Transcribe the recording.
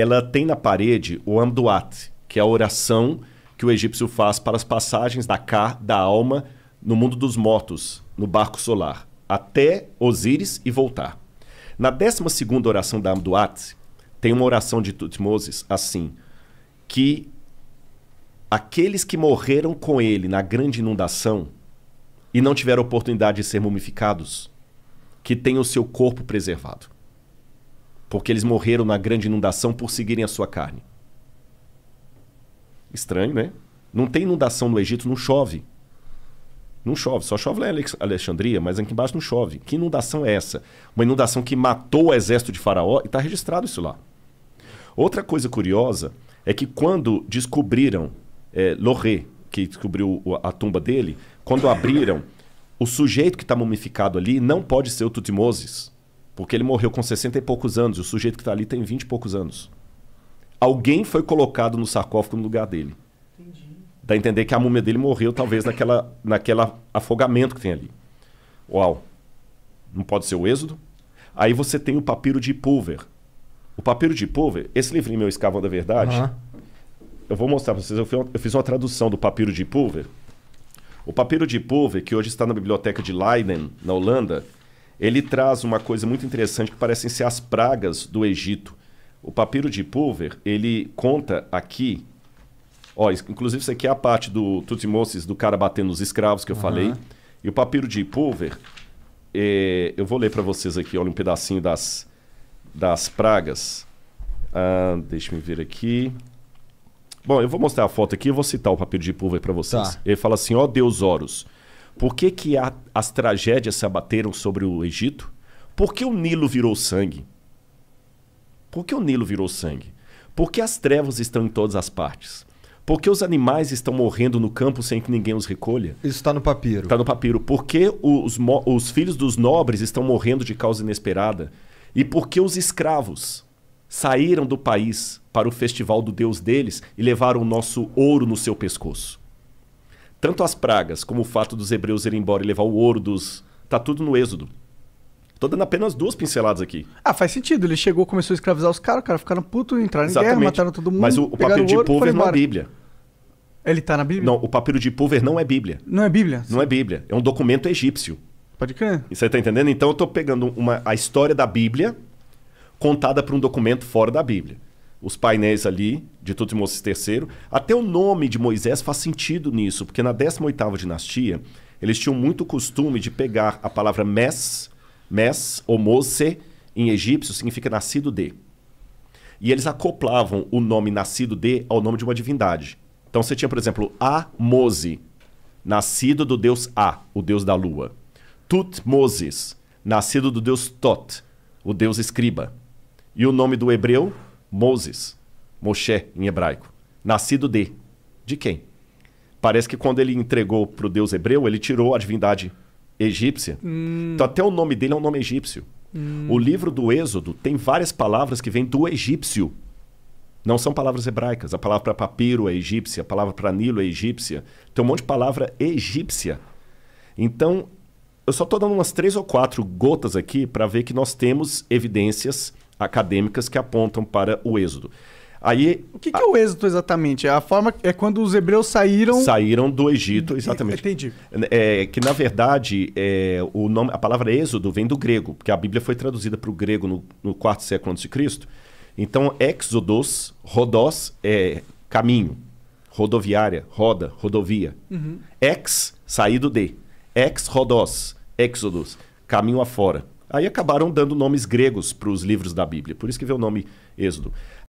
Ela tem na parede o Amduat, que é a oração que o egípcio faz para as passagens da Cá, da alma, no mundo dos mortos, no barco solar, até Osíris e voltar. Na 12 oração da Amduat, tem uma oração de Tutmoses assim: que aqueles que morreram com ele na grande inundação e não tiveram oportunidade de ser mumificados, que tenham o seu corpo preservado porque eles morreram na grande inundação por seguirem a sua carne. Estranho, né? Não tem inundação no Egito, não chove. Não chove, só chove lá em Alexandria, mas aqui embaixo não chove. Que inundação é essa? Uma inundação que matou o exército de Faraó e está registrado isso lá. Outra coisa curiosa é que quando descobriram é, Loré, que descobriu a tumba dele, quando abriram, o sujeito que está mumificado ali não pode ser o Tutmoses. Porque ele morreu com 60 e poucos anos, e o sujeito que está ali tem 20 e poucos anos. Alguém foi colocado no sarcófago no lugar dele. Entendi. Dá a entender que a múmia dele morreu, talvez, naquela, naquela afogamento que tem ali. Uau! Não pode ser o Êxodo? Aí você tem o papiro de Pulver. O papiro de Pulver, esse livrinho meu, Escavão da Verdade, uhum. eu vou mostrar para vocês. Eu fiz uma tradução do papiro de Pulver. O papiro de Pulver, que hoje está na biblioteca de Leiden, na Holanda, ele traz uma coisa muito interessante que parecem ser as pragas do Egito. O papiro de Pulver, ele conta aqui, ó, inclusive isso aqui é a parte do Tutmosis, do cara batendo nos escravos que eu uhum. falei. E o papiro de Pulver, é, eu vou ler para vocês aqui, olha um pedacinho das, das pragas. Ah, deixa eu ver aqui. Bom, eu vou mostrar a foto aqui, e vou citar o papiro de Pulver para vocês. Tá. Ele fala assim, ó Deus Horus... Por que, que a, as tragédias se abateram sobre o Egito? Por que o Nilo virou sangue? Por que o Nilo virou sangue? Por que as trevas estão em todas as partes? Por que os animais estão morrendo no campo sem que ninguém os recolha? Isso está no papiro. Está no papiro. Por que os, os filhos dos nobres estão morrendo de causa inesperada? E por que os escravos saíram do país para o festival do Deus deles e levaram o nosso ouro no seu pescoço? Tanto as pragas como o fato dos hebreus irem embora e levar o ouro dos. Tá tudo no Êxodo. Tô dando apenas duas pinceladas aqui. Ah, faz sentido. Ele chegou, começou a escravizar os caras, o cara ficaram puto, entraram Exatamente. em guerra, mataram todo mundo. Mas o, o papiro de Pover não é Bíblia. Ele tá na Bíblia? Não, o papiro de Pover não é Bíblia. Não é Bíblia? Não é Bíblia. É um documento egípcio. Pode crer. você tá entendendo? Então eu tô pegando uma, a história da Bíblia contada por um documento fora da Bíblia os painéis ali de Tutmosis III. Até o nome de Moisés faz sentido nisso, porque na 18ª dinastia, eles tinham muito costume de pegar a palavra Mes, Mes ou Mose, em egípcio, significa nascido de. E eles acoplavam o nome nascido de ao nome de uma divindade. Então você tinha, por exemplo, Amose, nascido do deus A, o deus da lua. Tutmoses, nascido do deus Tot, o deus escriba. E o nome do hebreu Moses, Moshe em hebraico, nascido de. De quem? Parece que quando ele entregou para o deus hebreu, ele tirou a divindade egípcia. Hum. Então até o nome dele é um nome egípcio. Hum. O livro do Êxodo tem várias palavras que vêm do egípcio. Não são palavras hebraicas. A palavra para papiro é egípcia, a palavra para nilo é egípcia. Tem um monte de palavra egípcia. Então, eu só estou dando umas três ou quatro gotas aqui para ver que nós temos evidências acadêmicas que apontam para o êxodo. Aí, o que, que a... é o êxodo exatamente? É a forma é quando os hebreus saíram saíram do Egito, exatamente. Entendi. É, que na verdade é, o nome, a palavra êxodo vem do grego, porque a Bíblia foi traduzida para o grego no, no quarto século antes de Cristo. Então, êxodos, rodos é caminho, rodoviária, roda, rodovia. Uhum. Ex saído de, ex rodos, exodus, caminho afora. Aí acabaram dando nomes gregos para os livros da Bíblia, por isso que vê o nome Êxodo.